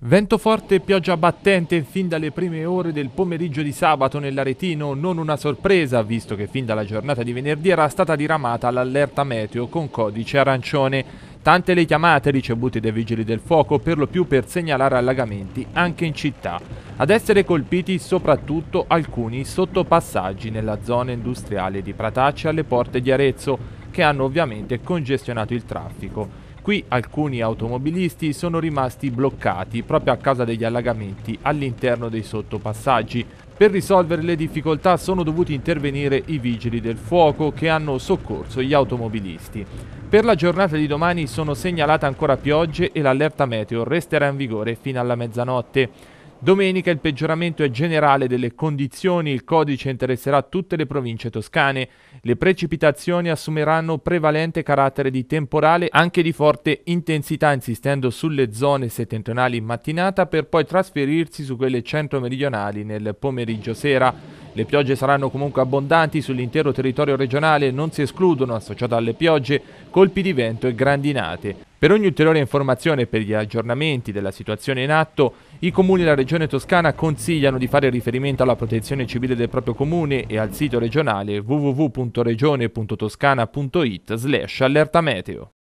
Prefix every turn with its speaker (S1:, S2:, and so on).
S1: Vento forte e pioggia battente fin dalle prime ore del pomeriggio di sabato nell'Aretino, non una sorpresa visto che fin dalla giornata di venerdì era stata diramata l'allerta meteo con codice arancione. Tante le chiamate ricevute dai vigili del fuoco per lo più per segnalare allagamenti anche in città. Ad essere colpiti soprattutto alcuni sottopassaggi nella zona industriale di Pratacci alle porte di Arezzo che hanno ovviamente congestionato il traffico. Qui alcuni automobilisti sono rimasti bloccati proprio a causa degli allagamenti all'interno dei sottopassaggi. Per risolvere le difficoltà sono dovuti intervenire i vigili del fuoco che hanno soccorso gli automobilisti. Per la giornata di domani sono segnalate ancora piogge e l'allerta meteo resterà in vigore fino alla mezzanotte. Domenica il peggioramento è generale delle condizioni, il codice interesserà tutte le province toscane. Le precipitazioni assumeranno prevalente carattere di temporale anche di forte intensità, insistendo sulle zone settentrionali in mattinata per poi trasferirsi su quelle centro-meridionali nel pomeriggio sera. Le piogge saranno comunque abbondanti sull'intero territorio regionale, non si escludono, associate alle piogge, colpi di vento e grandinate. Per ogni ulteriore informazione e per gli aggiornamenti della situazione in atto, i comuni della regione toscana consigliano di fare riferimento alla protezione civile del proprio comune e al sito regionale www.regione.toscana.it slash allertameteo.